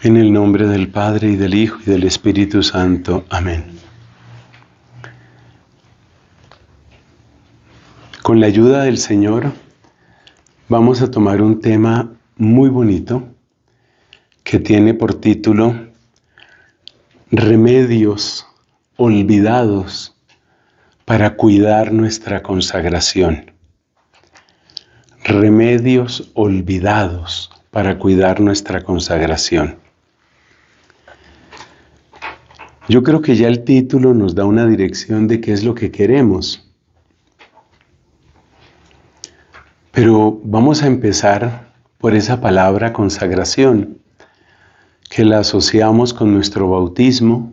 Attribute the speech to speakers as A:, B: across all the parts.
A: En el nombre del Padre y del Hijo y del Espíritu Santo. Amén. Con la ayuda del Señor vamos a tomar un tema muy bonito que tiene por título Remedios olvidados para cuidar nuestra consagración. Remedios olvidados para cuidar nuestra consagración. Yo creo que ya el título nos da una dirección de qué es lo que queremos. Pero vamos a empezar por esa palabra consagración, que la asociamos con nuestro bautismo,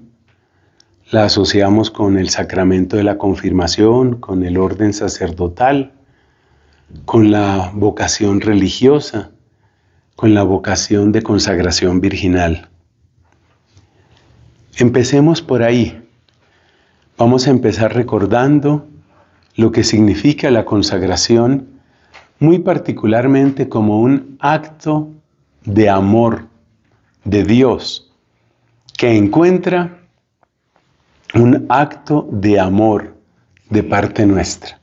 A: la asociamos con el sacramento de la confirmación, con el orden sacerdotal, con la vocación religiosa, con la vocación de consagración virginal. Empecemos por ahí. Vamos a empezar recordando lo que significa la consagración, muy particularmente como un acto de amor de Dios, que encuentra un acto de amor de parte nuestra.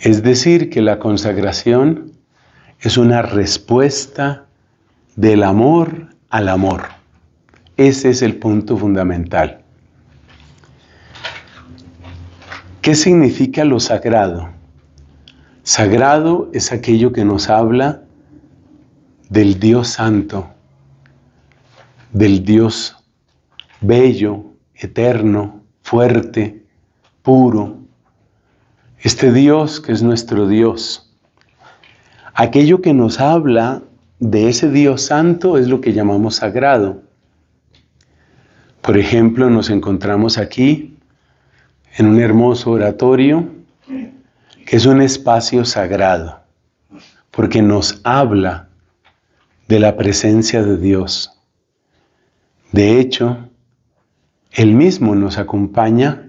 A: Es decir, que la consagración es una respuesta del amor al amor. Ese es el punto fundamental. ¿Qué significa lo sagrado? Sagrado es aquello que nos habla del Dios santo, del Dios bello, eterno, fuerte, puro. Este Dios que es nuestro Dios. Aquello que nos habla de ese Dios santo es lo que llamamos sagrado. Por ejemplo, nos encontramos aquí en un hermoso oratorio que es un espacio sagrado porque nos habla de la presencia de Dios. De hecho, Él mismo nos acompaña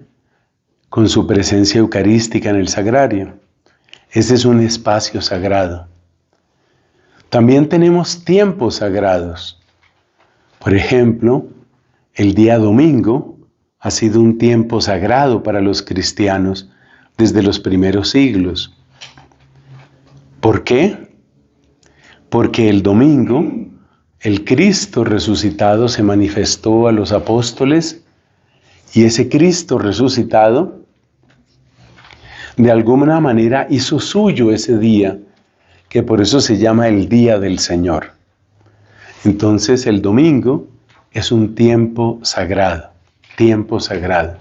A: con su presencia eucarística en el sagrario. Ese es un espacio sagrado. También tenemos tiempos sagrados. Por ejemplo, el día domingo ha sido un tiempo sagrado para los cristianos desde los primeros siglos. ¿Por qué? Porque el domingo el Cristo resucitado se manifestó a los apóstoles y ese Cristo resucitado de alguna manera hizo suyo ese día, que por eso se llama el día del Señor. Entonces el domingo es un tiempo sagrado, tiempo sagrado.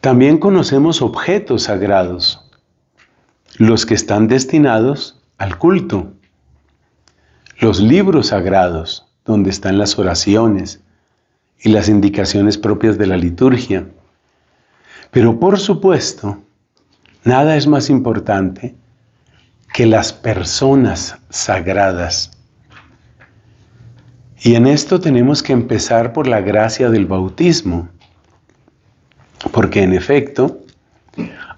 A: También conocemos objetos sagrados, los que están destinados al culto, los libros sagrados, donde están las oraciones y las indicaciones propias de la liturgia. Pero por supuesto, nada es más importante que las personas sagradas y en esto tenemos que empezar por la gracia del bautismo, porque en efecto,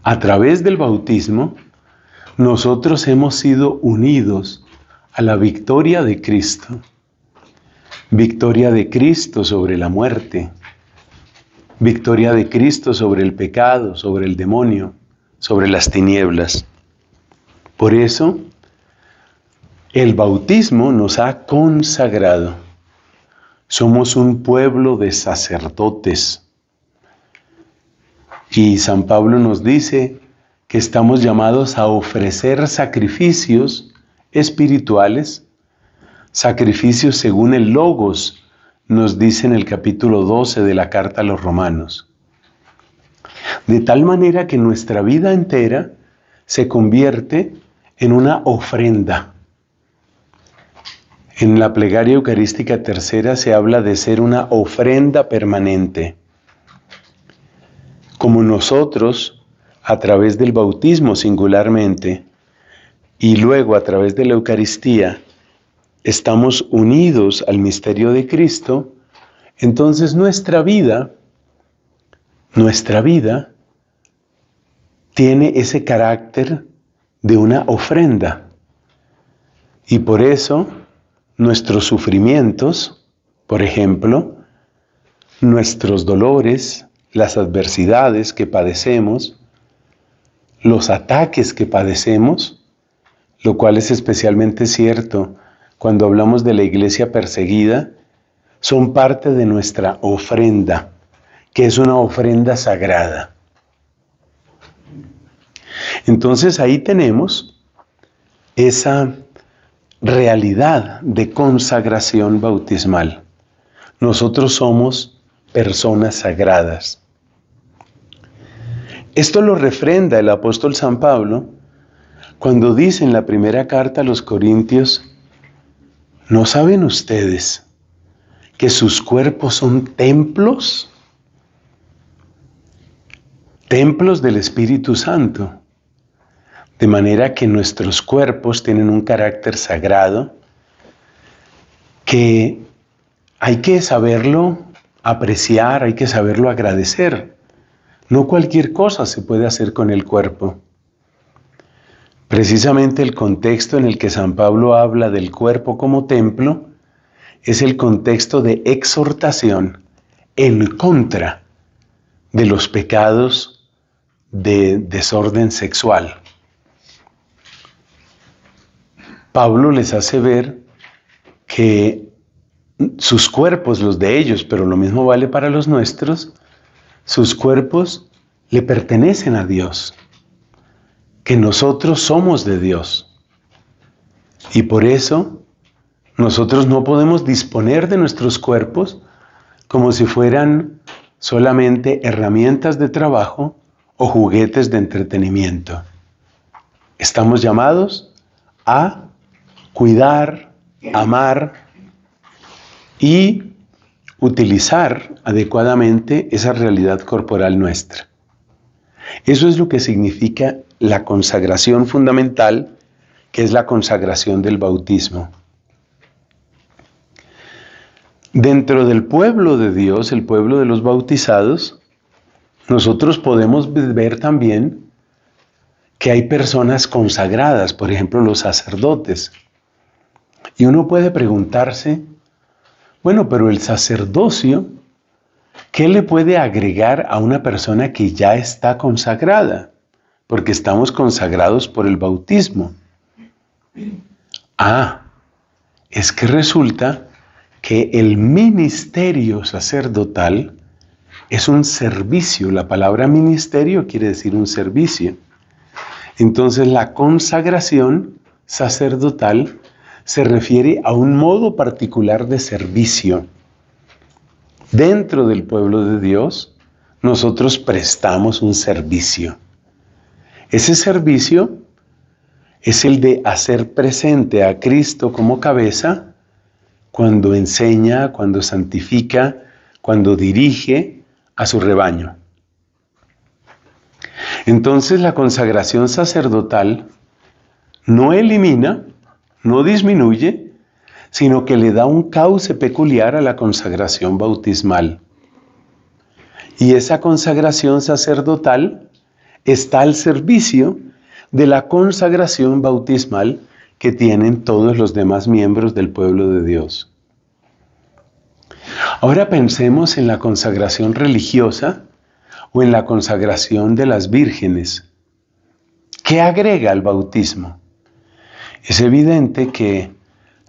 A: a través del bautismo, nosotros hemos sido unidos a la victoria de Cristo, victoria de Cristo sobre la muerte, victoria de Cristo sobre el pecado, sobre el demonio, sobre las tinieblas. Por eso, el bautismo nos ha consagrado. Somos un pueblo de sacerdotes. Y San Pablo nos dice que estamos llamados a ofrecer sacrificios espirituales, sacrificios según el logos, nos dice en el capítulo 12 de la carta a los romanos. De tal manera que nuestra vida entera se convierte en una ofrenda en la plegaria eucarística tercera se habla de ser una ofrenda permanente. Como nosotros, a través del bautismo singularmente, y luego a través de la Eucaristía, estamos unidos al misterio de Cristo, entonces nuestra vida, nuestra vida tiene ese carácter de una ofrenda. Y por eso nuestros sufrimientos, por ejemplo, nuestros dolores, las adversidades que padecemos, los ataques que padecemos, lo cual es especialmente cierto cuando hablamos de la iglesia perseguida, son parte de nuestra ofrenda, que es una ofrenda sagrada. Entonces ahí tenemos esa realidad de consagración bautismal. Nosotros somos personas sagradas. Esto lo refrenda el apóstol San Pablo cuando dice en la primera carta a los Corintios, ¿no saben ustedes que sus cuerpos son templos? Templos del Espíritu Santo de manera que nuestros cuerpos tienen un carácter sagrado que hay que saberlo apreciar, hay que saberlo agradecer. No cualquier cosa se puede hacer con el cuerpo. Precisamente el contexto en el que San Pablo habla del cuerpo como templo es el contexto de exhortación en contra de los pecados de desorden sexual. Pablo les hace ver que sus cuerpos, los de ellos, pero lo mismo vale para los nuestros, sus cuerpos le pertenecen a Dios, que nosotros somos de Dios. Y por eso nosotros no podemos disponer de nuestros cuerpos como si fueran solamente herramientas de trabajo o juguetes de entretenimiento. Estamos llamados a cuidar, amar y utilizar adecuadamente esa realidad corporal nuestra. Eso es lo que significa la consagración fundamental, que es la consagración del bautismo. Dentro del pueblo de Dios, el pueblo de los bautizados, nosotros podemos ver también que hay personas consagradas, por ejemplo los sacerdotes. Y uno puede preguntarse, bueno, pero el sacerdocio, ¿qué le puede agregar a una persona que ya está consagrada? Porque estamos consagrados por el bautismo. Ah, es que resulta que el ministerio sacerdotal es un servicio. La palabra ministerio quiere decir un servicio. Entonces la consagración sacerdotal se refiere a un modo particular de servicio. Dentro del pueblo de Dios, nosotros prestamos un servicio. Ese servicio es el de hacer presente a Cristo como cabeza cuando enseña, cuando santifica, cuando dirige a su rebaño. Entonces la consagración sacerdotal no elimina, no disminuye, sino que le da un cauce peculiar a la consagración bautismal. Y esa consagración sacerdotal está al servicio de la consagración bautismal que tienen todos los demás miembros del pueblo de Dios. Ahora pensemos en la consagración religiosa o en la consagración de las vírgenes. ¿Qué agrega al bautismo? Es evidente que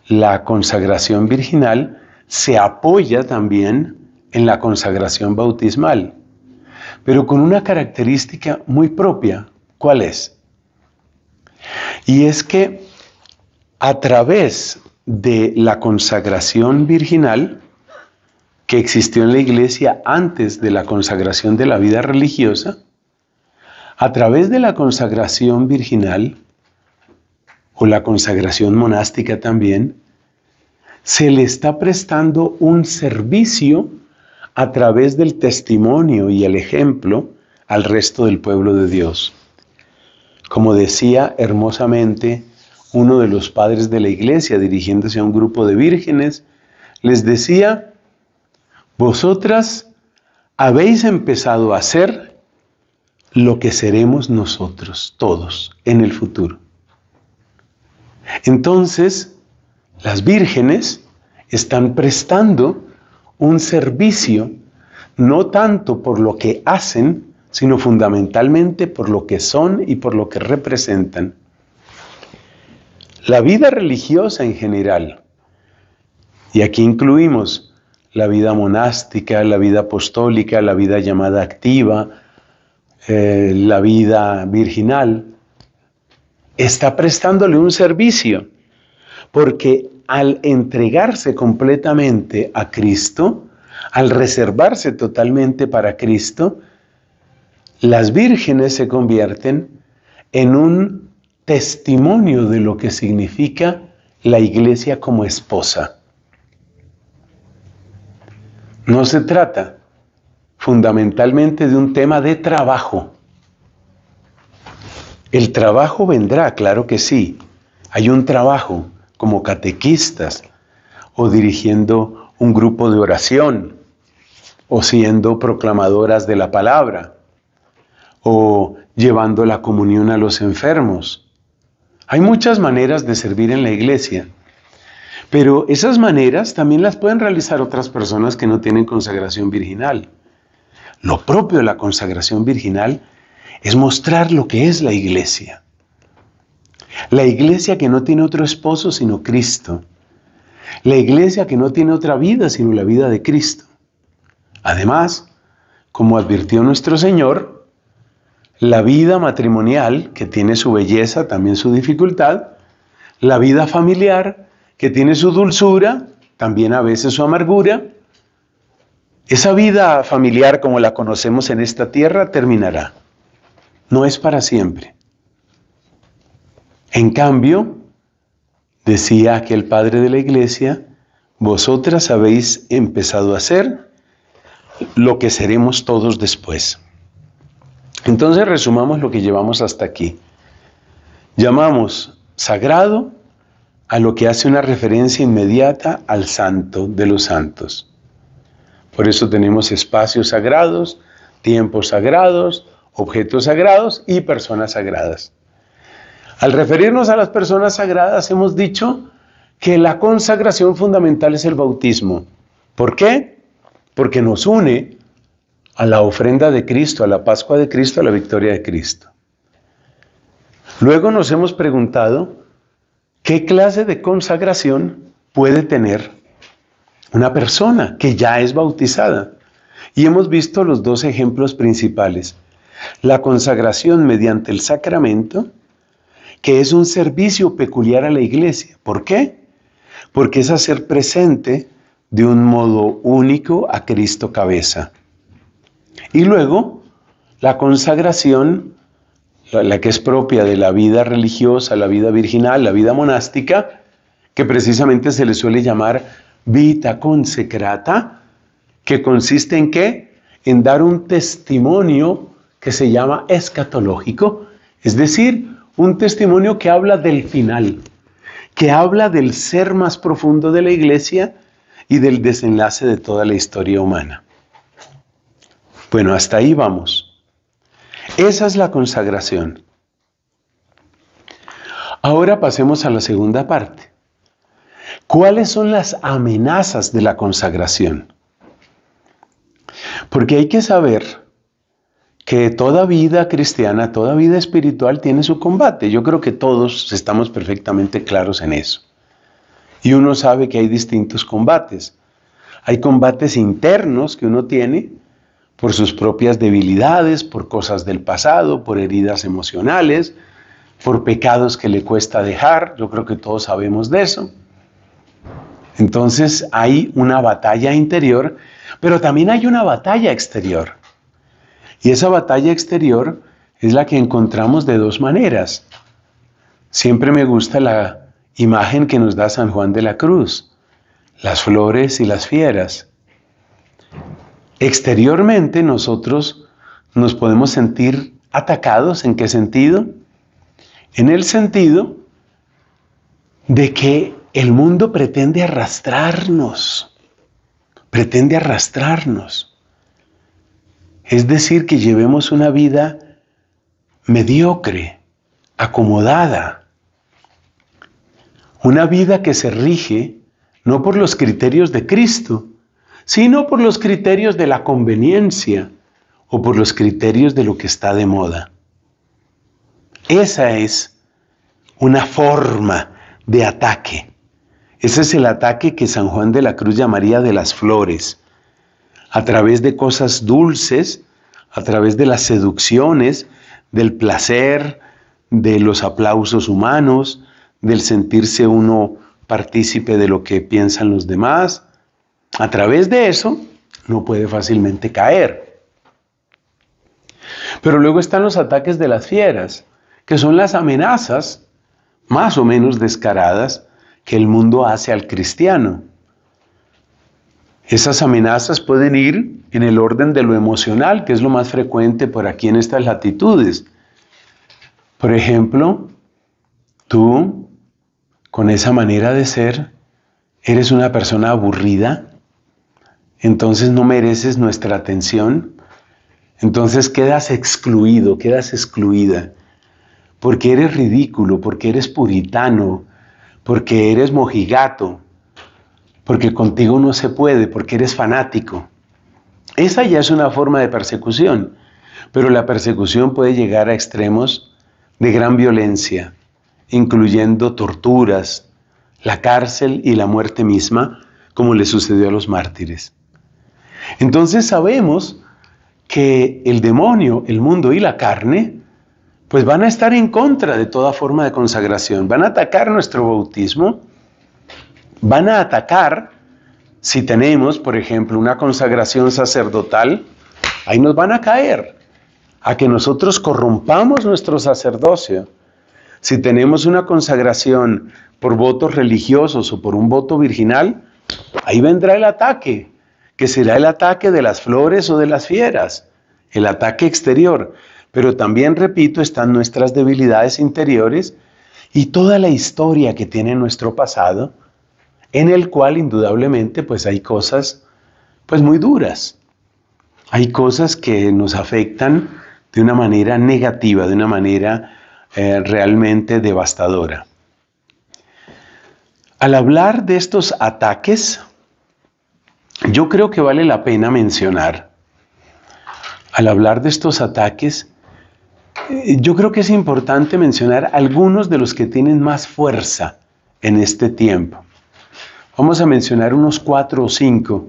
A: la consagración virginal se apoya también en la consagración bautismal, pero con una característica muy propia. ¿Cuál es? Y es que a través de la consagración virginal, que existió en la iglesia antes de la consagración de la vida religiosa, a través de la consagración virginal, o la consagración monástica también, se le está prestando un servicio a través del testimonio y el ejemplo al resto del pueblo de Dios. Como decía hermosamente uno de los padres de la iglesia dirigiéndose a un grupo de vírgenes, les decía, vosotras habéis empezado a ser lo que seremos nosotros todos en el futuro. Entonces, las vírgenes están prestando un servicio no tanto por lo que hacen, sino fundamentalmente por lo que son y por lo que representan. La vida religiosa en general, y aquí incluimos la vida monástica, la vida apostólica, la vida llamada activa, eh, la vida virginal, está prestándole un servicio, porque al entregarse completamente a Cristo, al reservarse totalmente para Cristo, las vírgenes se convierten en un testimonio de lo que significa la iglesia como esposa. No se trata fundamentalmente de un tema de trabajo, el trabajo vendrá, claro que sí. Hay un trabajo como catequistas o dirigiendo un grupo de oración o siendo proclamadoras de la palabra o llevando la comunión a los enfermos. Hay muchas maneras de servir en la iglesia, pero esas maneras también las pueden realizar otras personas que no tienen consagración virginal. Lo propio de la consagración virginal es mostrar lo que es la iglesia. La iglesia que no tiene otro esposo sino Cristo. La iglesia que no tiene otra vida sino la vida de Cristo. Además, como advirtió nuestro Señor, la vida matrimonial, que tiene su belleza, también su dificultad, la vida familiar, que tiene su dulzura, también a veces su amargura, esa vida familiar como la conocemos en esta tierra terminará no es para siempre. En cambio, decía aquel padre de la iglesia, vosotras habéis empezado a hacer lo que seremos todos después. Entonces resumamos lo que llevamos hasta aquí. Llamamos sagrado a lo que hace una referencia inmediata al santo de los santos. Por eso tenemos espacios sagrados, tiempos sagrados, objetos sagrados y personas sagradas. Al referirnos a las personas sagradas, hemos dicho que la consagración fundamental es el bautismo. ¿Por qué? Porque nos une a la ofrenda de Cristo, a la Pascua de Cristo, a la victoria de Cristo. Luego nos hemos preguntado qué clase de consagración puede tener una persona que ya es bautizada. Y hemos visto los dos ejemplos principales. La consagración mediante el sacramento, que es un servicio peculiar a la iglesia. ¿Por qué? Porque es hacer presente de un modo único a Cristo cabeza. Y luego, la consagración, la, que es propia de la vida religiosa, la vida virginal, la vida monástica, que precisamente se le suele llamar vita consecrata, que consiste en qué? En dar un testimonio que se llama escatológico, es decir, un testimonio que habla del final, que habla del ser más profundo de la iglesia y del desenlace de toda la historia humana. Bueno, hasta ahí vamos. Esa es la consagración. Ahora pasemos a la segunda parte. ¿Cuáles son las amenazas de la consagración? Porque hay que saber que toda vida cristiana, toda vida espiritual tiene su combate. Yo creo que todos estamos perfectamente claros en eso. Y uno sabe que hay distintos combates. Hay combates internos que uno tiene por sus propias debilidades, por cosas del pasado, por heridas emocionales, por pecados que le cuesta dejar. Yo creo que todos sabemos de eso. Entonces hay una batalla interior, pero también hay una batalla exterior. Y esa batalla exterior es la que encontramos de dos maneras. Siempre me gusta la imagen que nos da San Juan de la Cruz, las flores y las fieras. Exteriormente nosotros nos podemos sentir atacados. ¿En qué sentido? En el sentido de que el mundo pretende arrastrarnos, pretende arrastrarnos. Es decir, que llevemos una vida mediocre, acomodada, una vida que se rige no por los criterios de Cristo, sino por los criterios de la conveniencia o por los criterios de lo que está de moda. Esa es una forma de ataque. Ese es el ataque que San Juan de la Cruz llamaría de las flores a través de cosas dulces, a través de las seducciones, del placer, de los aplausos humanos, del sentirse uno partícipe de lo que piensan los demás. A través de eso no puede fácilmente caer. Pero luego están los ataques de las fieras, que son las amenazas más o menos descaradas que el mundo hace al cristiano. Esas amenazas pueden ir en el orden de lo emocional, que es lo más frecuente por aquí en estas latitudes. Por ejemplo, tú, con esa manera de ser, eres una persona aburrida, entonces no mereces nuestra atención, entonces quedas excluido, quedas excluida, porque eres ridículo, porque eres puritano, porque eres mojigato, porque contigo no se puede, porque eres fanático. Esa ya es una forma de persecución, pero la persecución puede llegar a extremos de gran violencia, incluyendo torturas, la cárcel y la muerte misma, como le sucedió a los mártires. Entonces sabemos que el demonio, el mundo y la carne, pues van a estar en contra de toda forma de consagración, van a atacar nuestro bautismo, van a atacar si tenemos, por ejemplo, una consagración sacerdotal, ahí nos van a caer a que nosotros corrompamos nuestro sacerdocio. Si tenemos una consagración por votos religiosos o por un voto virginal, ahí vendrá el ataque, que será el ataque de las flores o de las fieras, el ataque exterior. Pero también, repito, están nuestras debilidades interiores y toda la historia que tiene nuestro pasado en el cual indudablemente pues hay cosas pues muy duras. Hay cosas que nos afectan de una manera negativa, de una manera eh, realmente devastadora. Al hablar de estos ataques, yo creo que vale la pena mencionar, al hablar de estos ataques, eh, yo creo que es importante mencionar algunos de los que tienen más fuerza en este tiempo. Vamos a mencionar unos cuatro o cinco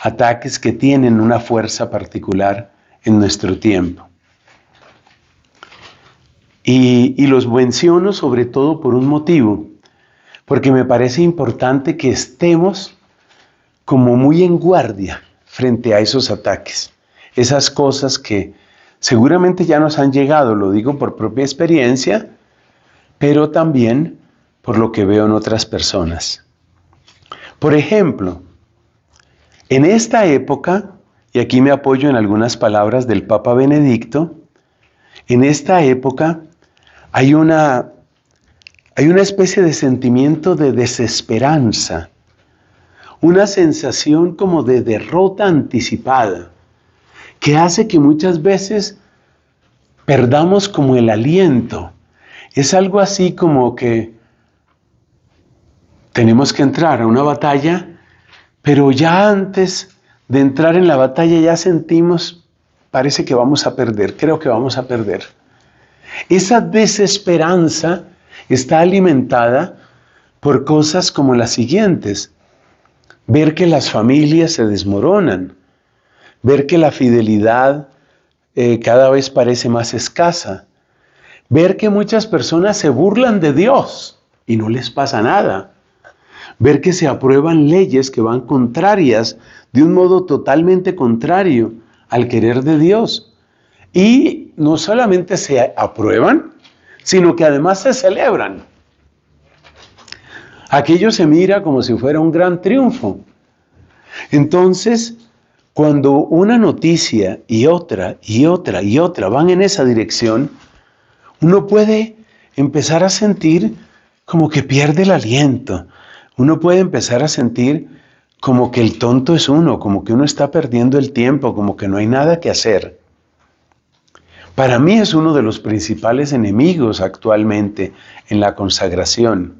A: ataques que tienen una fuerza particular en nuestro tiempo. Y, los menciono sobre todo por un motivo, porque me parece importante que estemos como muy en guardia frente a esos ataques, esas cosas que seguramente ya nos han llegado, lo digo por propia experiencia, pero también por lo que veo en otras personas. Por ejemplo, en esta época, y aquí me apoyo en algunas palabras del Papa Benedicto, en esta época hay una, hay una especie de sentimiento de desesperanza, una sensación como de derrota anticipada, que hace que muchas veces perdamos como el aliento. Es algo así como que tenemos que entrar a una batalla, pero ya antes de entrar en la batalla ya sentimos, parece que vamos a perder, creo que vamos a perder. Esa desesperanza está alimentada por cosas como las siguientes. Ver que las familias se desmoronan, ver que la fidelidad eh, cada vez parece más escasa, ver que muchas personas se burlan de Dios y no les pasa nada, ver que se aprueban leyes que van contrarias, de un modo totalmente contrario al querer de Dios. Y no solamente se aprueban, sino que además se celebran. Aquello se mira como si fuera un gran triunfo. Entonces, cuando una noticia y otra y otra y otra van en esa dirección, uno puede empezar a sentir como que pierde el aliento, uno puede empezar a sentir como que el tonto es uno, como que uno está perdiendo el tiempo, como que no hay nada que hacer. Para mí es uno de los principales enemigos actualmente en la consagración.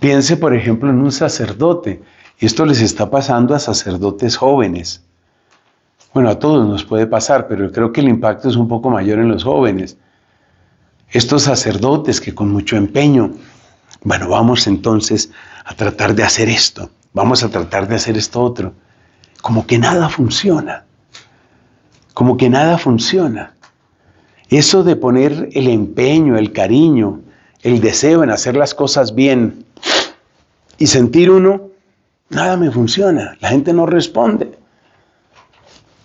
A: Piense, por ejemplo, en un sacerdote. Esto les está pasando a sacerdotes jóvenes. Bueno, a todos nos puede pasar, pero creo que el impacto es un poco mayor en los jóvenes. Estos sacerdotes que con mucho empeño bueno, vamos entonces a tratar de hacer esto, vamos a tratar de hacer esto otro. Como que nada funciona, como que nada funciona. Eso de poner el empeño, el cariño, el deseo en hacer las cosas bien y sentir uno, nada me funciona, la gente no responde.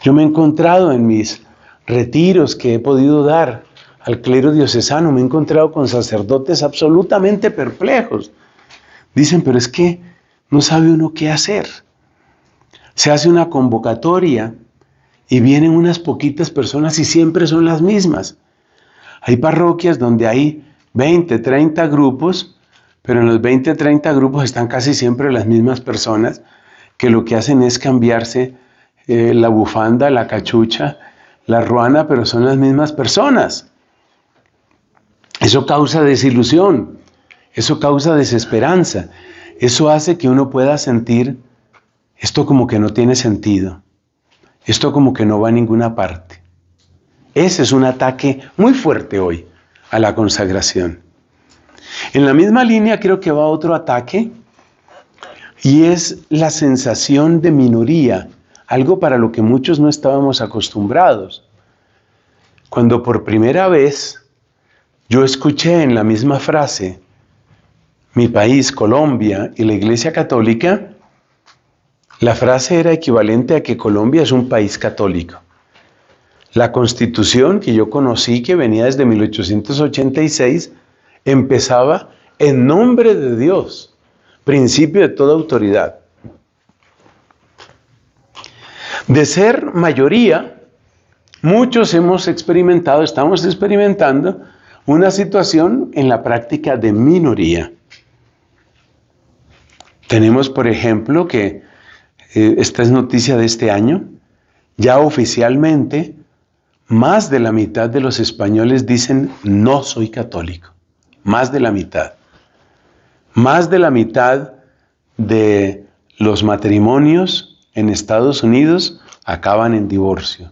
A: Yo me he encontrado en mis retiros que he podido dar al clero diocesano, me he encontrado con sacerdotes absolutamente perplejos. Dicen, pero es que no sabe uno qué hacer. Se hace una convocatoria y vienen unas poquitas personas y siempre son las mismas. Hay parroquias donde hay 20, 30 grupos, pero en los 20, 30 grupos están casi siempre las mismas personas que lo que hacen es cambiarse eh, la bufanda, la cachucha, la ruana, pero son las mismas personas. Eso causa desilusión, eso causa desesperanza, eso hace que uno pueda sentir esto como que no tiene sentido, esto como que no va a ninguna parte. Ese es un ataque muy fuerte hoy a la consagración. En la misma línea creo que va otro ataque y es la sensación de minoría, algo para lo que muchos no estábamos acostumbrados. Cuando por primera vez yo escuché en la misma frase, mi país, Colombia y la Iglesia Católica, la frase era equivalente a que Colombia es un país católico. La constitución que yo conocí, que venía desde 1886, empezaba en nombre de Dios, principio de toda autoridad. De ser mayoría, muchos hemos experimentado, estamos experimentando, una situación en la práctica de minoría. Tenemos, por ejemplo, que eh, esta es noticia de este año, ya oficialmente más de la mitad de los españoles dicen no soy católico, más de la mitad. Más de la mitad de los matrimonios en Estados Unidos acaban en divorcio.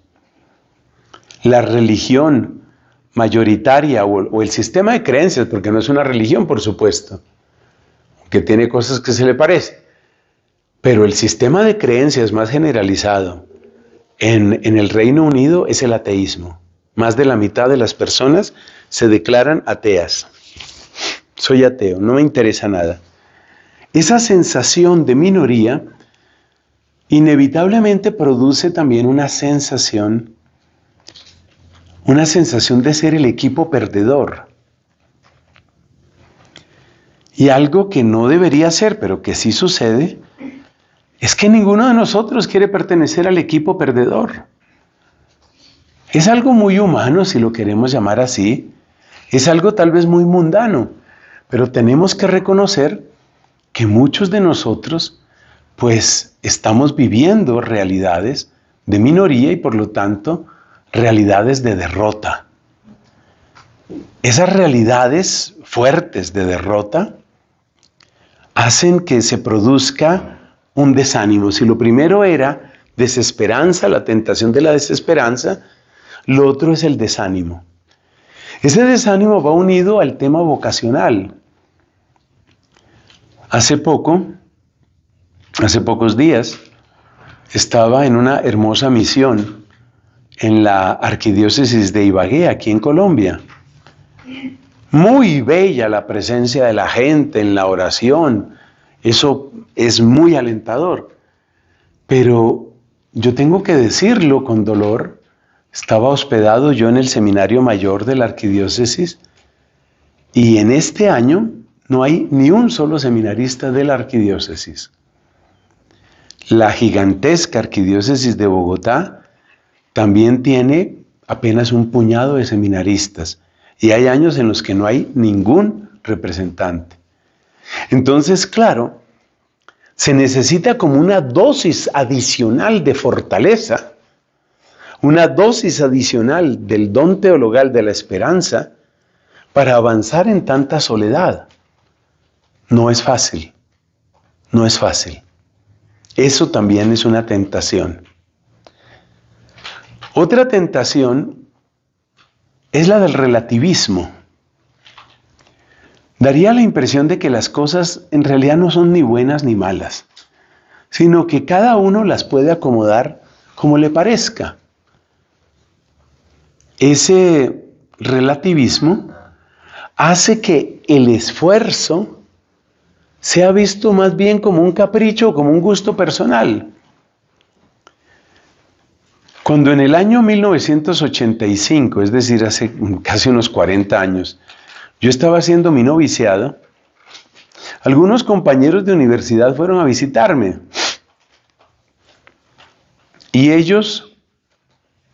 A: La religión mayoritaria o, el sistema de creencias, porque no es una religión, por supuesto, que tiene cosas que se le parecen, pero el sistema de creencias más generalizado en, en el Reino Unido es el ateísmo. Más de la mitad de las personas se declaran ateas. Soy ateo, no me interesa nada. Esa sensación de minoría inevitablemente produce también una sensación una sensación de ser el equipo perdedor. Y algo que no debería ser, pero que sí sucede, es que ninguno de nosotros quiere pertenecer al equipo perdedor. Es algo muy humano, si lo queremos llamar así, es algo tal vez muy mundano, pero tenemos que reconocer que muchos de nosotros pues estamos viviendo realidades de minoría y por lo tanto realidades de derrota. Esas realidades fuertes de derrota hacen que se produzca un desánimo. Si lo primero era desesperanza, la tentación de la desesperanza, lo otro es el desánimo. Ese desánimo va unido al tema vocacional. Hace poco, hace pocos días, estaba en una hermosa misión en la arquidiócesis de Ibagué, aquí en Colombia. Muy bella la presencia de la gente en la oración. Eso es muy alentador. Pero yo tengo que decirlo con dolor. Estaba hospedado yo en el seminario mayor de la arquidiócesis y en este año no hay ni un solo seminarista de la arquidiócesis. La gigantesca arquidiócesis de Bogotá también tiene apenas un puñado de seminaristas y hay años en los que no hay ningún representante. Entonces, claro, se necesita como una dosis adicional de fortaleza, una dosis adicional del don teologal de la esperanza para avanzar en tanta soledad. No es fácil, no es fácil. Eso también es una tentación. Otra tentación es la del relativismo. Daría la impresión de que las cosas en realidad no son ni buenas ni malas, sino que cada uno las puede acomodar como le parezca. Ese relativismo hace que el esfuerzo sea visto más bien como un capricho o como un gusto personal. Cuando en el año 1985, es decir, hace casi unos 40 años, yo estaba haciendo mi noviciada, algunos compañeros de universidad fueron a visitarme. Y ellos,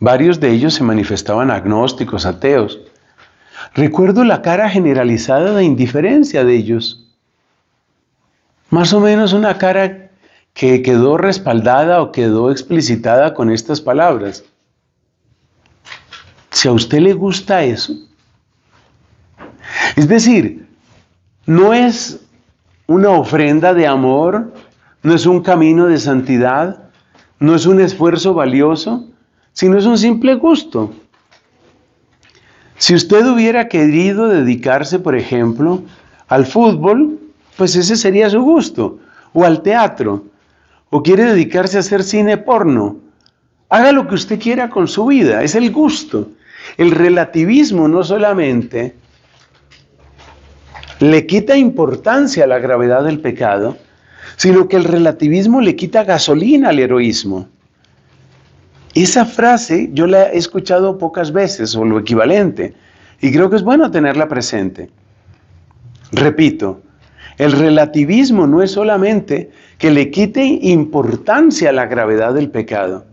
A: varios de ellos se manifestaban agnósticos, ateos. Recuerdo la cara generalizada de indiferencia de ellos. Más o menos una cara que quedó respaldada o quedó explicitada con estas palabras. Si a usted le gusta eso, es decir, no es una ofrenda de amor, no es un camino de santidad, no es un esfuerzo valioso, sino es un simple gusto. Si usted hubiera querido dedicarse, por ejemplo, al fútbol, pues ese sería su gusto, o al teatro, o quiere dedicarse a hacer cine porno. Haga lo que usted quiera con su vida, es el gusto. El relativismo no solamente le quita importancia a la gravedad del pecado, sino que el relativismo le quita gasolina al heroísmo. Esa frase yo la he escuchado pocas veces o lo equivalente y creo que es bueno tenerla presente. Repito, el relativismo no es solamente que le quite importancia a la gravedad del pecado,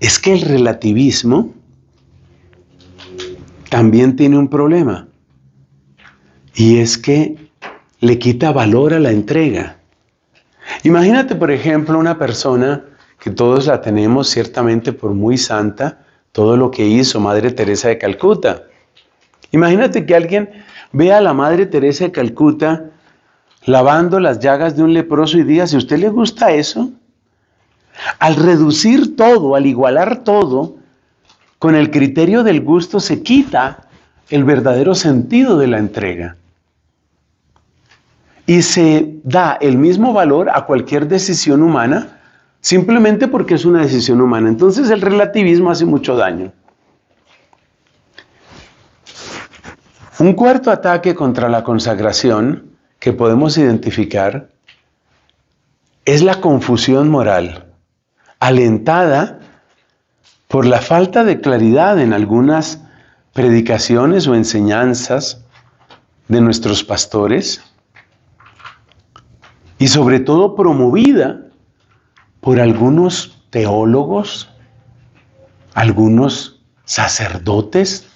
A: es que el relativismo también tiene un problema y es que le quita valor a la entrega. Imagínate, por ejemplo, una persona que todos la tenemos ciertamente por muy santa, todo lo que hizo Madre Teresa de Calcuta. Imagínate que alguien vea a la Madre Teresa de Calcuta lavando las llagas de un leproso y diga, si a usted le gusta eso, al reducir todo, al igualar todo, con el criterio del gusto se quita el verdadero sentido de la entrega. Y se da el mismo valor a cualquier decisión humana simplemente porque es una decisión humana. Entonces el relativismo hace mucho daño. Un cuarto ataque contra la consagración que podemos identificar es la confusión moral, alentada por la falta de claridad en algunas predicaciones o enseñanzas de nuestros pastores y sobre todo promovida por algunos teólogos, algunos sacerdotes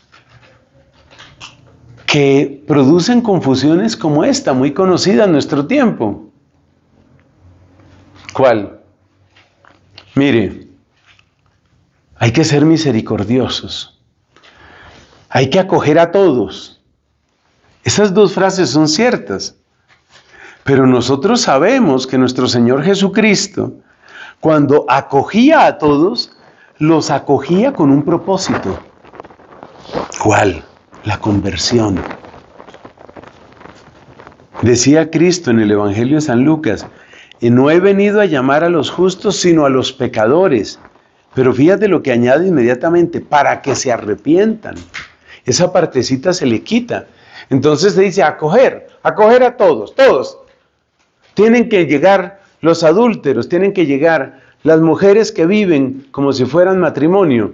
A: que producen confusiones como esta, muy conocida en nuestro tiempo. ¿Cuál? Mire, hay que ser misericordiosos. Hay que acoger a todos. Esas dos frases son ciertas. Pero nosotros sabemos que nuestro Señor Jesucristo, cuando acogía a todos, los acogía con un propósito. ¿Cuál? la conversión. Decía Cristo en el Evangelio de San Lucas, y no he venido a llamar a los justos, sino a los pecadores. Pero fíjate lo que añade inmediatamente, para que se arrepientan. Esa partecita se le quita. Entonces se dice acoger, acoger a todos, todos. Tienen que llegar los adúlteros, tienen que llegar las mujeres que viven como si fueran matrimonio,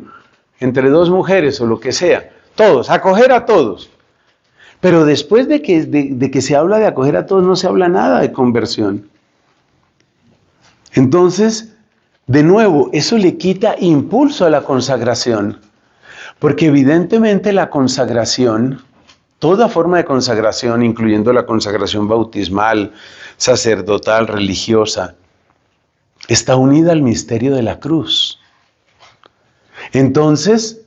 A: entre dos mujeres o lo que sea todos, acoger a todos. Pero después de que, de, que se habla de acoger a todos, no se habla nada de conversión. Entonces, de nuevo, eso le quita impulso a la consagración, porque evidentemente la consagración, toda forma de consagración, incluyendo la consagración bautismal, sacerdotal, religiosa, está unida al misterio de la cruz. Entonces,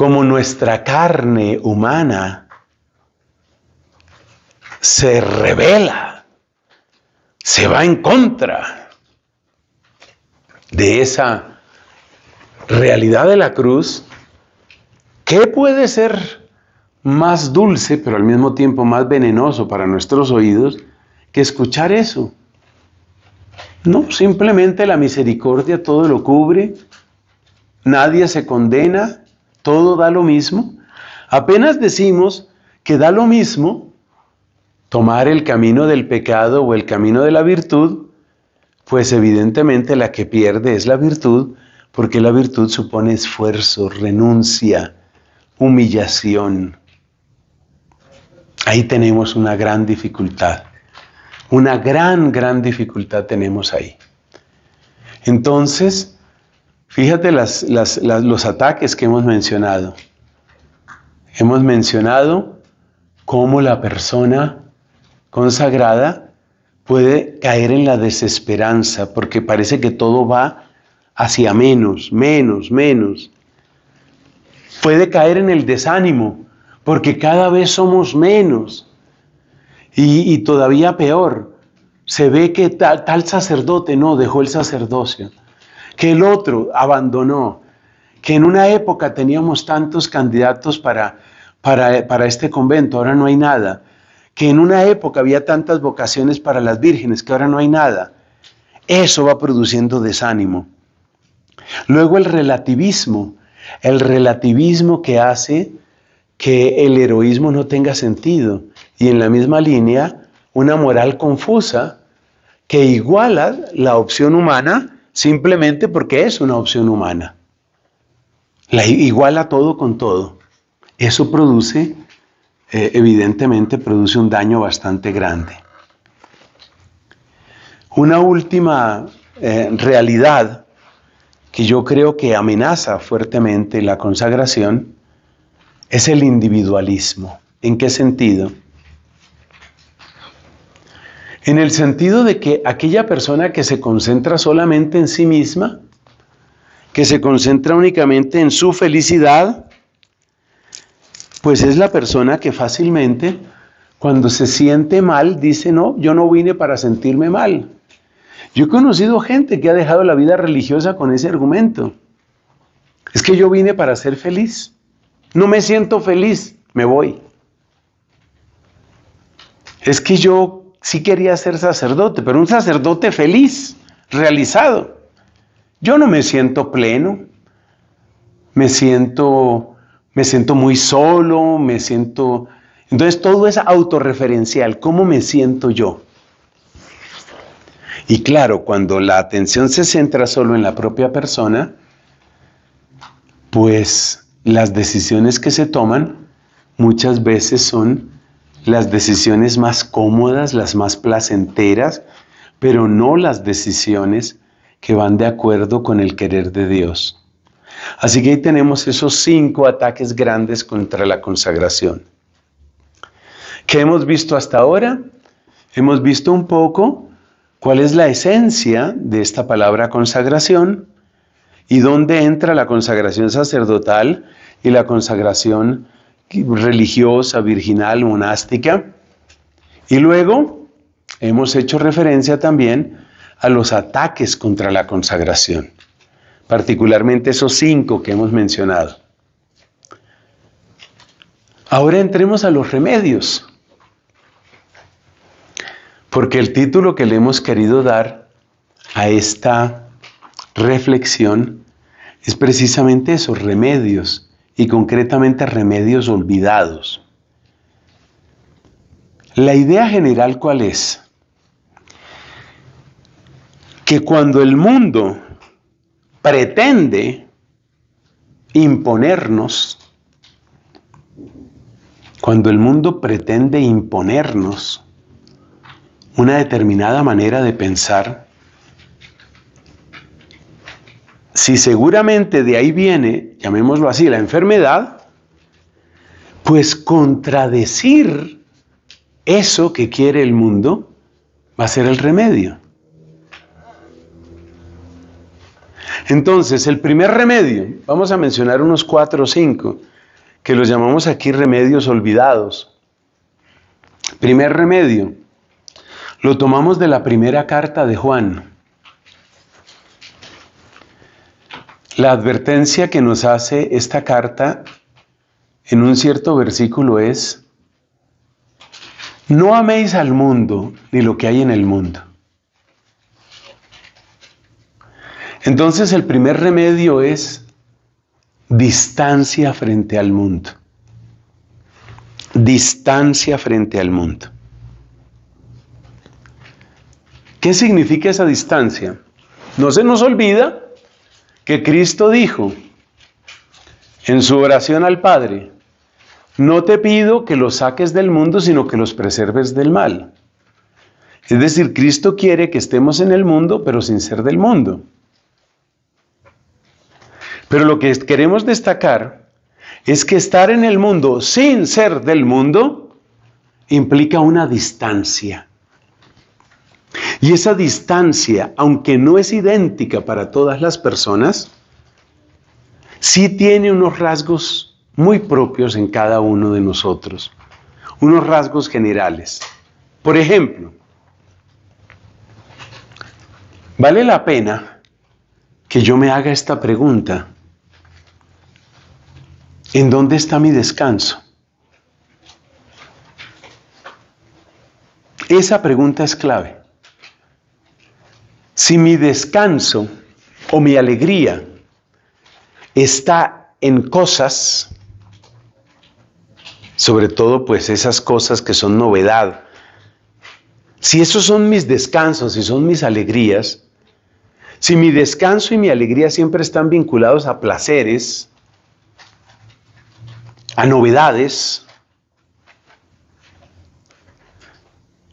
A: como nuestra carne humana se revela, se va en contra de esa realidad de la cruz, ¿qué puede ser más dulce, pero al mismo tiempo más venenoso para nuestros oídos que escuchar eso? No, simplemente la misericordia todo lo cubre, nadie se condena, todo da lo mismo, apenas decimos que da lo mismo tomar el camino del pecado o el camino de la virtud, pues evidentemente la que pierde es la virtud, porque la virtud supone esfuerzo, renuncia, humillación. Ahí tenemos una gran dificultad, una gran, gran dificultad tenemos ahí. Entonces, Fíjate los ataques que hemos mencionado. Hemos mencionado cómo la persona consagrada puede caer en la desesperanza porque parece que todo va hacia menos, menos, menos. Puede caer en el desánimo porque cada vez somos menos. Y, y todavía peor, se ve que tal sacerdote no dejó el sacerdocio que el otro abandonó, que en una época teníamos tantos candidatos para, para, para este convento, ahora no hay nada, que en una época había tantas vocaciones para las vírgenes, que ahora no hay nada. Eso va produciendo desánimo. Luego el relativismo, el relativismo que hace que el heroísmo no tenga sentido y en la misma línea una moral confusa que iguala la opción humana simplemente porque es una opción humana. La iguala todo con todo. Eso produce, eh, evidentemente, produce un daño bastante grande. Una última eh, realidad que yo creo que amenaza fuertemente la consagración es el individualismo. ¿En qué sentido? En el sentido de que aquella persona que se concentra solamente en sí misma, que se concentra únicamente en su felicidad, pues es la persona que fácilmente cuando se siente mal dice, no, yo no vine para sentirme mal. Yo he conocido gente que ha dejado la vida religiosa con ese argumento. Es que yo vine para ser feliz. No me siento feliz, me voy. Es que yo sí quería ser sacerdote, pero un sacerdote feliz, realizado. Yo no me siento pleno, me siento, me siento muy solo, me siento... Entonces todo es autorreferencial, ¿cómo me siento yo? Y claro, cuando la atención se centra solo en la propia persona, pues las decisiones que se toman muchas veces son las decisiones más cómodas, las más placenteras, pero no las decisiones que van de acuerdo con el querer de Dios. Así que ahí tenemos esos cinco ataques grandes contra la consagración. ¿Qué hemos visto hasta ahora? Hemos visto un poco cuál es la esencia de esta palabra consagración y dónde entra la consagración sacerdotal y la consagración religiosa, virginal, monástica. Y luego hemos hecho referencia también a los ataques contra la consagración, particularmente esos cinco que hemos mencionado. Ahora entremos a los remedios, porque el título que le hemos querido dar a esta reflexión es precisamente esos remedios y concretamente remedios olvidados. La idea general cuál es? Que cuando el mundo pretende imponernos, cuando el mundo pretende imponernos una determinada manera de pensar, si seguramente de ahí viene, llamémoslo así, la enfermedad, pues contradecir eso que quiere el mundo va a ser el remedio. Entonces, el primer remedio, vamos a mencionar unos cuatro o cinco, que los llamamos aquí remedios olvidados. Primer remedio, lo tomamos de la primera carta de Juan. La advertencia que nos hace esta carta en un cierto versículo es, no améis al mundo ni lo que hay en el mundo. Entonces el primer remedio es distancia frente al mundo. Distancia frente al mundo. ¿Qué significa esa distancia? No se nos olvida que Cristo dijo en su oración al Padre, no te pido que los saques del mundo, sino que los preserves del mal. Es decir, Cristo quiere que estemos en el mundo, pero sin ser del mundo. Pero lo que queremos destacar es que estar en el mundo sin ser del mundo implica una distancia. Y esa distancia, aunque no es idéntica para todas las personas, sí tiene unos rasgos muy propios en cada uno de nosotros, unos rasgos generales. Por ejemplo, vale la pena que yo me haga esta pregunta. ¿En dónde está mi descanso? Esa pregunta es clave. Si mi descanso o mi alegría está en cosas, sobre todo pues esas cosas que son novedad, si esos son mis descansos y son mis alegrías, si mi descanso y mi alegría siempre están vinculados a placeres, a novedades,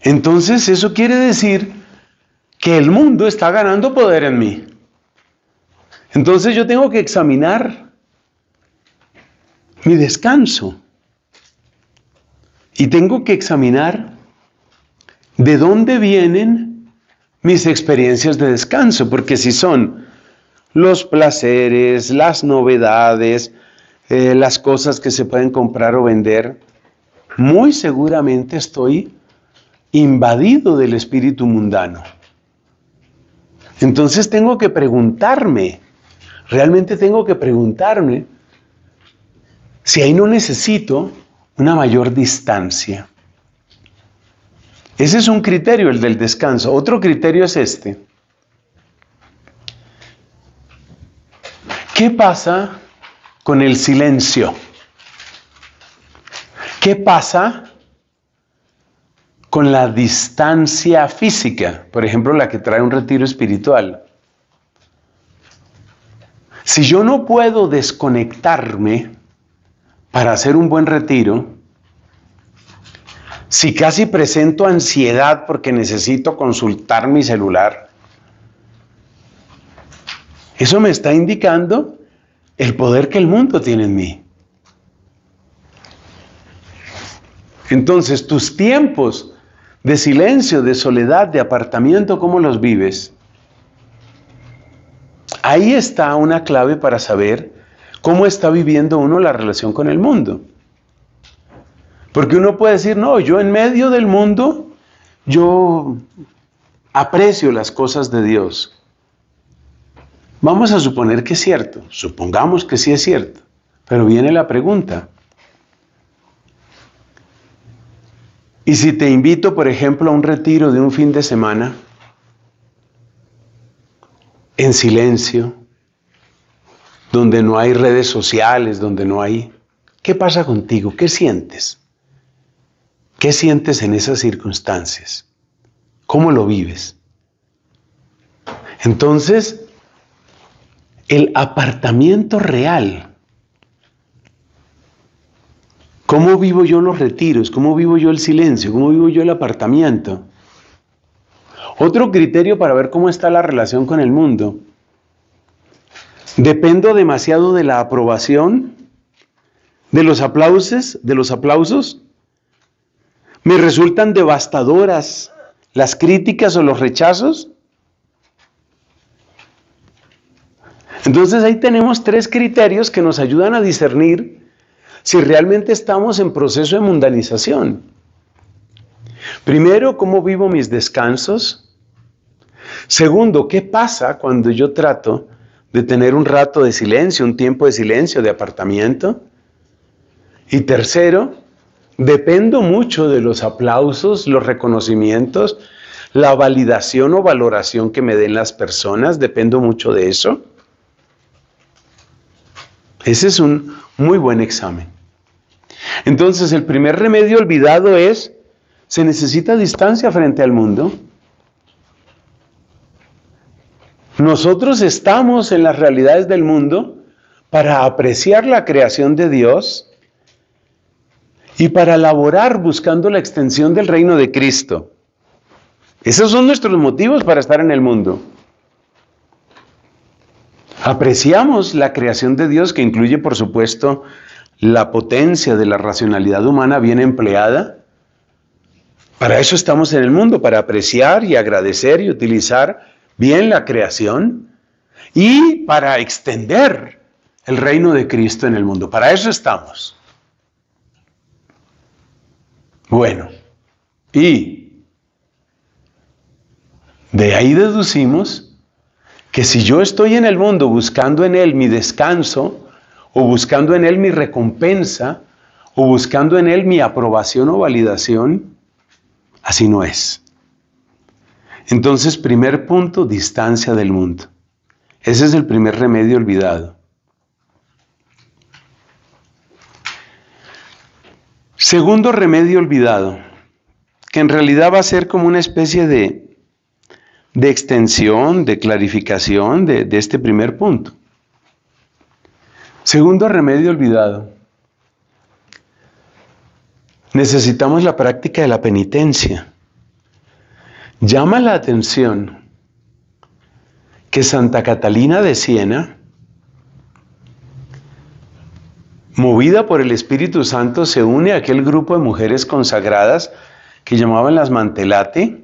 A: entonces eso quiere decir que el mundo está ganando poder en mí. Entonces yo tengo que examinar mi descanso y tengo que examinar de dónde vienen mis experiencias de descanso, porque si son los placeres, las novedades, eh, las cosas que se pueden comprar o vender, muy seguramente estoy invadido del espíritu mundano. Entonces tengo que preguntarme, realmente tengo que preguntarme si ahí no necesito una mayor distancia. Ese es un criterio, el del descanso. Otro criterio es este. ¿Qué pasa con el silencio? ¿Qué pasa con la distancia física, por ejemplo, la que trae un retiro espiritual. Si yo no puedo desconectarme para hacer un buen retiro, si casi presento ansiedad porque necesito consultar mi celular, eso me está indicando el poder que el mundo tiene en mí. Entonces tus tiempos de silencio, de soledad, de apartamiento, ¿cómo los vives? Ahí está una clave para saber cómo está viviendo uno la relación con el mundo. Porque uno puede decir, no, yo en medio del mundo, yo aprecio las cosas de Dios. Vamos a suponer que es cierto, supongamos que sí es cierto, pero viene la pregunta, Y si te invito, por ejemplo, a un retiro de un fin de semana, en silencio, donde no hay redes sociales, donde no hay... ¿Qué pasa contigo? ¿Qué sientes? ¿Qué sientes en esas circunstancias? ¿Cómo lo vives? Entonces, el apartamiento real ¿Cómo vivo yo los retiros? ¿Cómo vivo yo el silencio? ¿Cómo vivo yo el apartamiento? Otro criterio para ver cómo está la relación con el mundo. Dependo demasiado de la aprobación, de los aplausos, de los aplausos. Me resultan devastadoras las críticas o los rechazos. Entonces ahí tenemos tres criterios que nos ayudan a discernir si realmente estamos en proceso de mundanización. Primero, ¿cómo vivo mis descansos? Segundo, ¿qué pasa cuando yo trato de tener un rato de silencio, un tiempo de silencio, de apartamiento? Y tercero, dependo mucho de los aplausos, los reconocimientos, la validación o valoración que me den las personas, dependo mucho de eso. Ese es un muy buen examen. Entonces el primer remedio olvidado es, se necesita distancia frente al mundo. Nosotros estamos en las realidades del mundo para apreciar la creación de Dios y para laborar buscando la extensión del reino de Cristo. Esos son nuestros motivos para estar en el mundo. Apreciamos la creación de Dios que incluye, por supuesto, la potencia de la racionalidad humana bien empleada. Para eso estamos en el mundo, para apreciar y agradecer y utilizar bien la creación y para extender el reino de Cristo en el mundo. Para eso estamos. Bueno, y de ahí deducimos que si yo estoy en el mundo buscando en él mi descanso, o buscando en Él mi recompensa, o buscando en Él mi aprobación o validación, así no es. Entonces, primer punto, distancia del mundo. Ese es el primer remedio olvidado. Segundo remedio olvidado, que en realidad va a ser como una especie de, de extensión, de clarificación de este primer punto. Segundo remedio olvidado. Necesitamos la práctica de la penitencia. Llama la atención que Santa Catalina de Siena, movida por el Espíritu Santo, se une a aquel grupo de mujeres consagradas que llamaban las Mantelate,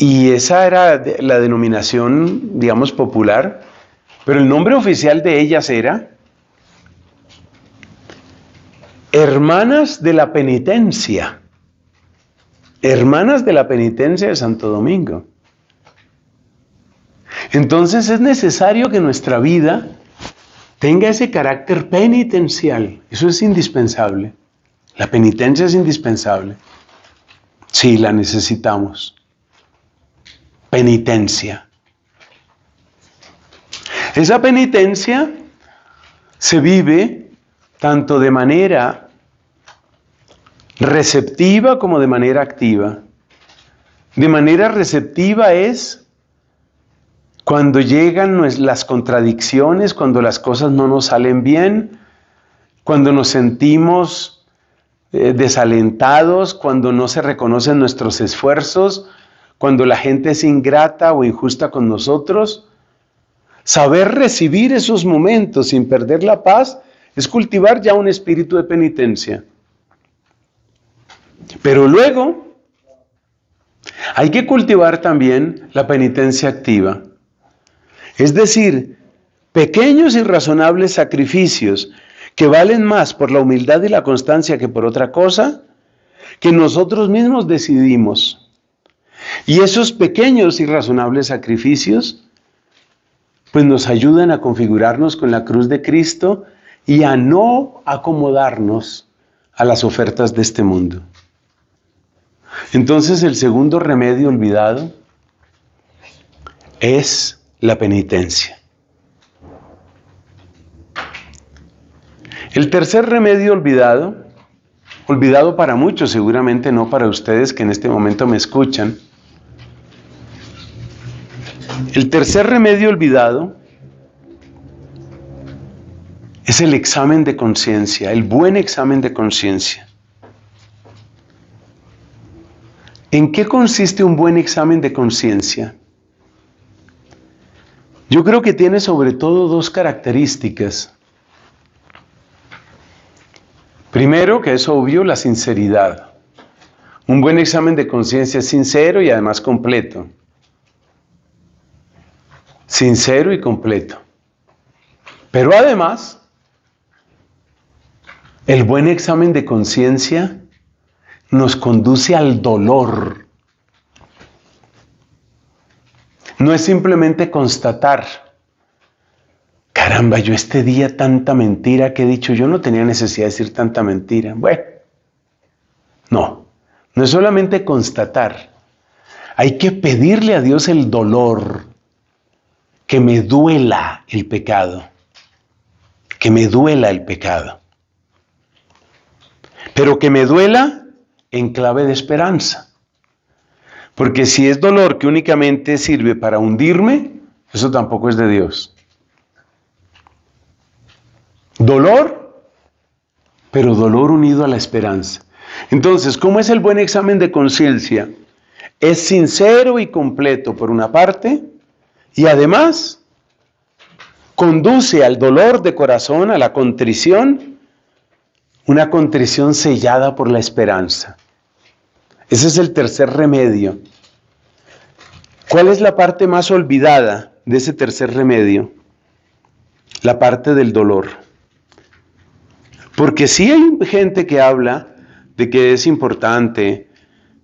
A: Y esa era la denominación, digamos, popular, pero el nombre oficial de ellas era Hermanas de la Penitencia. Hermanas de la Penitencia de Santo Domingo. Entonces es necesario que nuestra vida tenga ese carácter penitencial. Eso es indispensable. La penitencia es indispensable. Sí, la necesitamos penitencia. Esa penitencia se vive tanto de manera receptiva como de manera activa. De manera receptiva es cuando llegan las contradicciones, cuando las cosas no nos salen bien, cuando nos sentimos eh, desalentados, cuando no se reconocen nuestros esfuerzos, cuando la gente es ingrata o injusta con nosotros. Saber recibir esos momentos sin perder la paz es cultivar ya un espíritu de penitencia. Pero luego hay que cultivar también la penitencia activa. Es decir, pequeños y razonables sacrificios que valen más por la humildad y la constancia que por otra cosa, que nosotros mismos decidimos. Y esos pequeños y razonables sacrificios, pues nos ayudan a configurarnos con la cruz de Cristo y a no acomodarnos a las ofertas de este mundo. Entonces el segundo remedio olvidado es la penitencia. El tercer remedio olvidado, olvidado para muchos, seguramente no para ustedes que en este momento me escuchan, el tercer remedio olvidado es el examen de conciencia, el buen examen de conciencia. ¿En qué consiste un buen examen de conciencia? Yo creo que tiene sobre todo dos características. Primero, que es obvio, la sinceridad. Un buen examen de conciencia es sincero y además completo sincero y completo. Pero además, el buen examen de conciencia nos conduce al dolor. No es simplemente constatar, caramba, yo este día tanta mentira que he dicho, yo no tenía necesidad de decir tanta mentira. Bueno, no, no es solamente constatar, hay que pedirle a Dios el dolor que me duela el pecado, que me duela el pecado, pero que me duela en clave de esperanza. Porque si es dolor que únicamente sirve para hundirme, eso tampoco es de Dios. Dolor, pero dolor unido a la esperanza. Entonces, ¿cómo es el buen examen de conciencia? Es sincero y completo por una parte, y además, conduce al dolor de corazón, a la contrición, una contrición sellada por la esperanza. Ese es el tercer remedio. ¿Cuál es la parte más olvidada de ese tercer remedio? La parte del dolor. Porque sí hay gente que habla de que es importante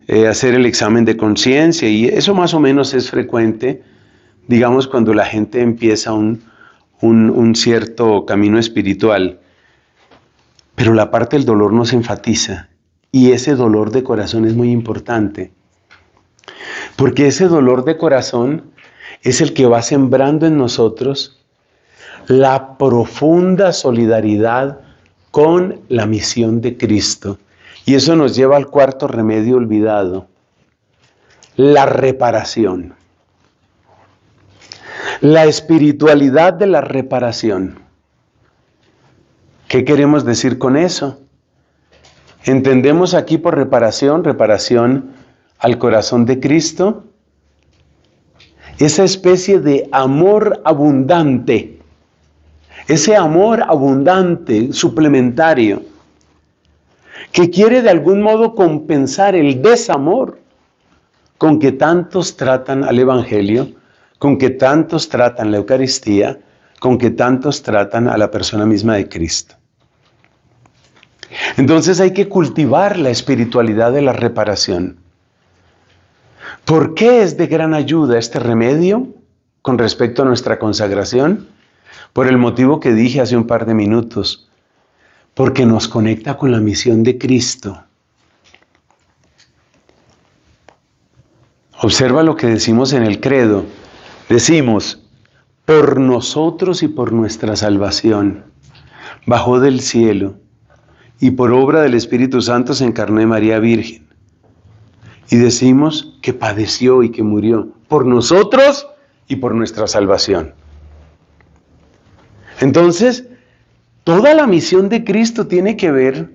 A: eh, hacer el examen de conciencia y eso más o menos es frecuente, digamos, cuando la gente empieza un, cierto camino espiritual. Pero la parte del dolor nos enfatiza y ese dolor de corazón es muy importante. Porque ese dolor de corazón es el que va sembrando en nosotros la profunda solidaridad con la misión de Cristo. Y eso nos lleva al cuarto remedio olvidado, la reparación. La espiritualidad de la reparación. ¿Qué queremos decir con eso? Entendemos aquí por reparación, reparación al corazón de Cristo, esa especie de amor abundante, ese amor abundante, suplementario, que quiere de algún modo compensar el desamor con que tantos tratan al Evangelio con que tantos tratan la Eucaristía, con que tantos tratan a la persona misma de Cristo. Entonces hay que cultivar la espiritualidad de la reparación. ¿Por qué es de gran ayuda este remedio con respecto a nuestra consagración? Por el motivo que dije hace un par de minutos, porque nos conecta con la misión de Cristo. Observa lo que decimos en el credo. Decimos, por nosotros y por nuestra salvación, bajó del cielo y por obra del Espíritu Santo se encarnó María Virgen. Y decimos que padeció y que murió por nosotros y por nuestra salvación. Entonces, toda la misión de Cristo tiene que ver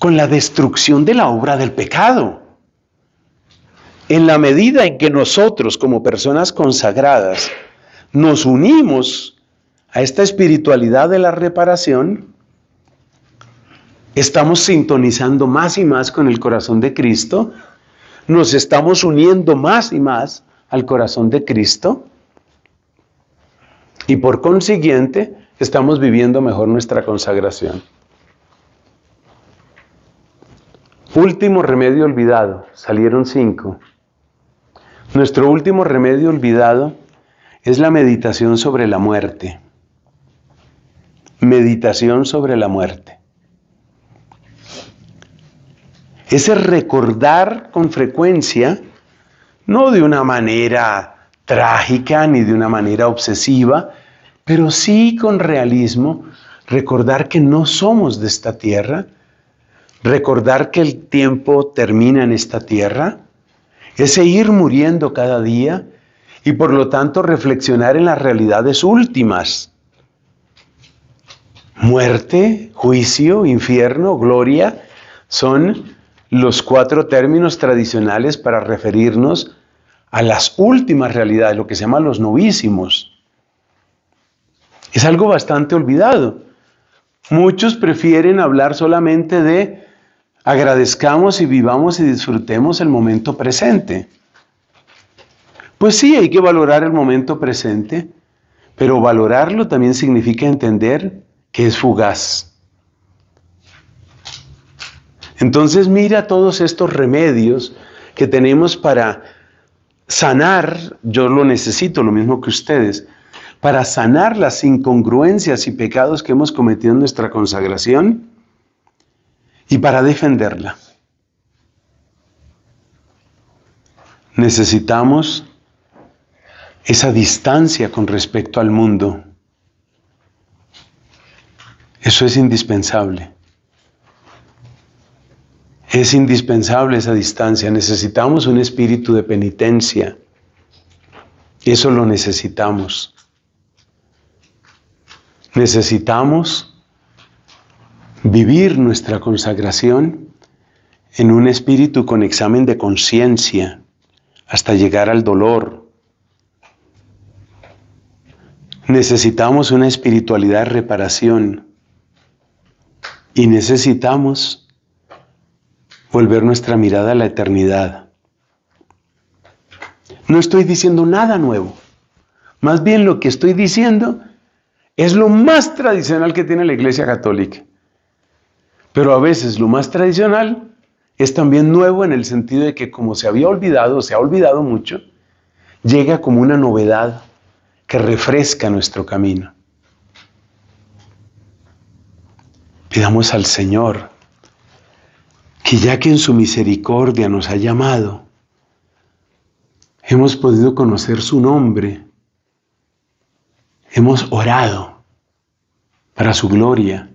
A: con la destrucción de la obra del pecado. En la medida en que nosotros como personas consagradas nos unimos a esta espiritualidad de la reparación, estamos sintonizando más y más con el corazón de Cristo, nos estamos uniendo más y más al corazón de Cristo y por consiguiente estamos viviendo mejor nuestra consagración. Último remedio olvidado, salieron cinco. Nuestro último remedio olvidado es la meditación sobre la muerte. Meditación sobre la muerte. Ese recordar con frecuencia, no de una manera trágica ni de una manera obsesiva, pero sí con realismo, recordar que no somos de esta tierra, recordar que el tiempo termina en esta tierra, es seguir muriendo cada día y por lo tanto reflexionar en las realidades últimas. Muerte, juicio, infierno, gloria son los cuatro términos tradicionales para referirnos a las últimas realidades, lo que se llama los novísimos. Es algo bastante olvidado. Muchos prefieren hablar solamente de agradezcamos y vivamos y disfrutemos el momento presente. Pues sí, hay que valorar el momento presente, pero valorarlo también significa entender que es fugaz. Entonces mira todos estos remedios que tenemos para sanar, yo lo necesito, lo mismo que ustedes, para sanar las incongruencias y pecados que hemos cometido en nuestra consagración y para defenderla. Necesitamos esa distancia con respecto al mundo. Eso es indispensable. Es indispensable esa distancia. Necesitamos un espíritu de penitencia. Eso lo necesitamos. Necesitamos vivir nuestra consagración en un espíritu con examen de conciencia hasta llegar al dolor. Necesitamos una espiritualidad reparación y necesitamos volver nuestra mirada a la eternidad. No estoy diciendo nada nuevo. Más bien lo que estoy diciendo es lo más tradicional que tiene la Iglesia Católica. Pero a veces lo más tradicional es también nuevo en el sentido de que como se había olvidado, se ha olvidado mucho, llega como una novedad que refresca nuestro camino. Pidamos al Señor que ya que en su misericordia nos ha llamado, hemos podido conocer su nombre, hemos orado para su gloria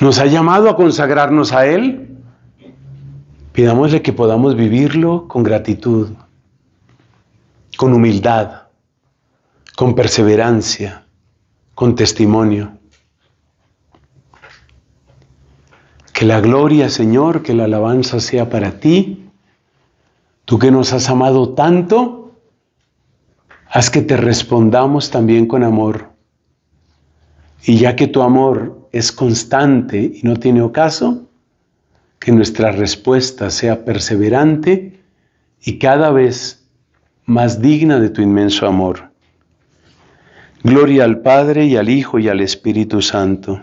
A: nos ha llamado a consagrarnos a Él. Pidámosle que podamos vivirlo con gratitud, con humildad, con perseverancia, con testimonio. Que la gloria, Señor, que la alabanza sea para ti. Tú que nos has amado tanto, haz que te respondamos también con amor y ya que tu amor es constante y no tiene ocaso, que nuestra respuesta sea perseverante y cada vez más digna de tu inmenso amor. Gloria al Padre y al Hijo y al Espíritu Santo.